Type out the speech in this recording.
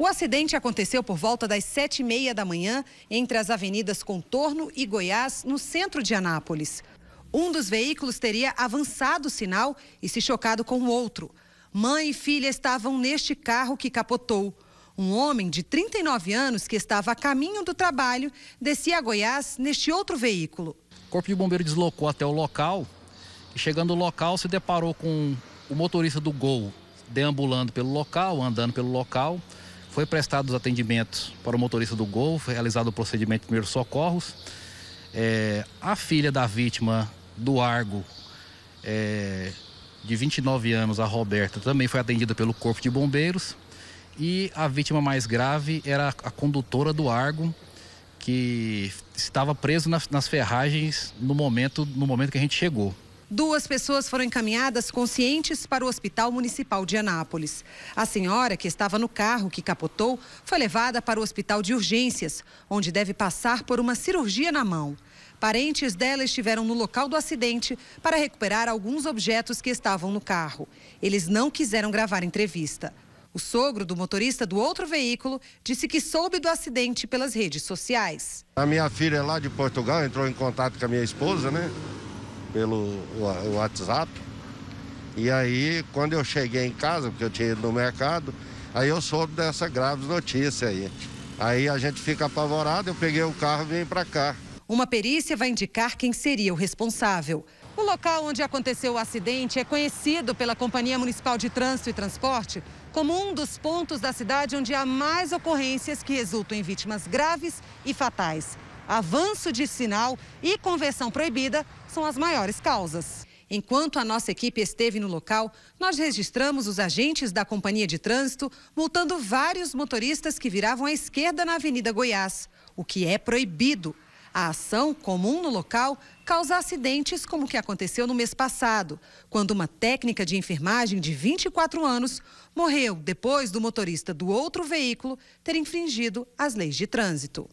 O acidente aconteceu por volta das sete e meia da manhã entre as avenidas Contorno e Goiás, no centro de Anápolis. Um dos veículos teria avançado o sinal e se chocado com o outro. Mãe e filha estavam neste carro que capotou. Um homem de 39 anos que estava a caminho do trabalho descia a Goiás neste outro veículo. O Corpo de Bombeiro deslocou até o local e, chegando ao local, se deparou com o motorista do Gol deambulando pelo local, andando pelo local. Foi prestados atendimentos para o motorista do Gol, foi realizado o procedimento de primeiros socorros. É, a filha da vítima do Argo, é, de 29 anos, a Roberta, também foi atendida pelo Corpo de Bombeiros. E a vítima mais grave era a condutora do Argo, que estava preso nas, nas ferragens no momento, no momento que a gente chegou. Duas pessoas foram encaminhadas conscientes para o Hospital Municipal de Anápolis. A senhora, que estava no carro que capotou, foi levada para o Hospital de Urgências, onde deve passar por uma cirurgia na mão. Parentes dela estiveram no local do acidente para recuperar alguns objetos que estavam no carro. Eles não quiseram gravar entrevista. O sogro do motorista do outro veículo disse que soube do acidente pelas redes sociais. A minha filha é lá de Portugal entrou em contato com a minha esposa, né? pelo WhatsApp. E aí, quando eu cheguei em casa, porque eu tinha ido no mercado, aí eu soube dessa grave notícia aí. Aí a gente fica apavorado, eu peguei o carro e vim para cá. Uma perícia vai indicar quem seria o responsável. O local onde aconteceu o acidente é conhecido pela Companhia Municipal de Trânsito e Transporte como um dos pontos da cidade onde há mais ocorrências que resultam em vítimas graves e fatais avanço de sinal e conversão proibida são as maiores causas. Enquanto a nossa equipe esteve no local, nós registramos os agentes da Companhia de Trânsito multando vários motoristas que viravam à esquerda na Avenida Goiás, o que é proibido. A ação comum no local causa acidentes como o que aconteceu no mês passado, quando uma técnica de enfermagem de 24 anos morreu depois do motorista do outro veículo ter infringido as leis de trânsito.